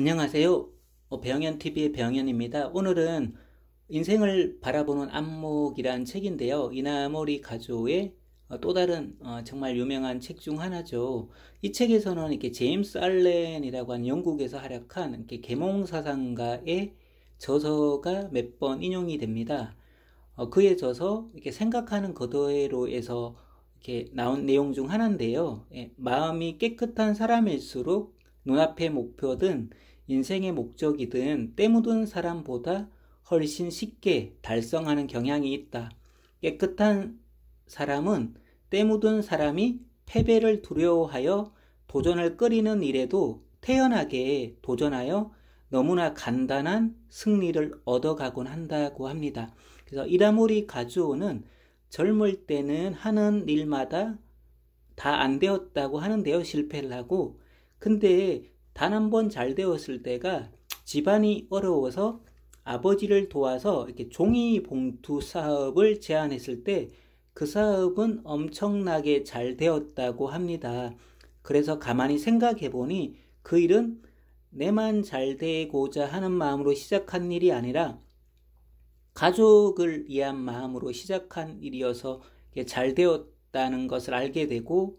안녕하세요. 어, 배영현TV의 배영현입니다. 오늘은 인생을 바라보는 안목이란 책인데요. 이나모리 가조의 어, 또 다른 어, 정말 유명한 책 중 하나죠. 이 책에서는 이렇게 제임스 알렌이라고 하는 영국에서 활약한 이렇게 계몽 사상가의 저서가 몇 번 인용이 됩니다. 그의 저서 이렇게 생각하는 거대로에서 이렇게 나온 내용 중 하나인데요. 예, 마음이 깨끗한 사람일수록 눈앞의 목표든 인생의 목적이든 때묻은 사람보다 훨씬 쉽게 달성하는 경향이 있다. 깨끗한 사람은 때묻은 사람이 패배를 두려워하여 도전을 끓이는 일에도 태연하게 도전하여 너무나 간단한 승리를 얻어가곤 한다고 합니다. 그래서 이다모리 가주오는 젊을 때는 하는 일마다 다 안 되었다고 하는데요. 실패를 하고 근데 단 한 번 잘 되었을 때가 집안이 어려워서 아버지를 도와서 이렇게 종이 봉투 사업을 제안했을 때 그 사업은 엄청나게 잘 되었다고 합니다. 그래서 가만히 생각해 보니 그 일은 내만 잘 되고자 하는 마음으로 시작한 일이 아니라 가족을 위한 마음으로 시작한 일이어서 잘 되었다는 것을 알게 되고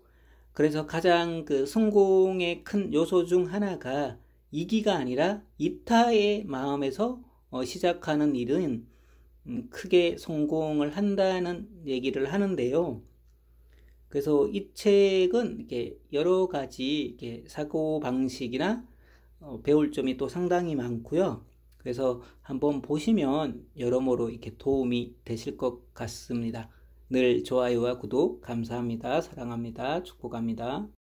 그래서 가장 그 성공의 큰 요소 중 하나가 이기가 아니라 이타의 마음에서 어, 시작하는 일은 음, 크게 성공을 한다는 얘기를 하는데요. 그래서 이 책은 이렇게 여러 가지 이렇게 사고 방식이나 어, 배울 점이 또 상당히 많고요. 그래서 한번 보시면 여러모로 이렇게 도움이 되실 것 같습니다. 늘 좋아요와 구독 감사합니다. 사랑합니다. 축복합니다.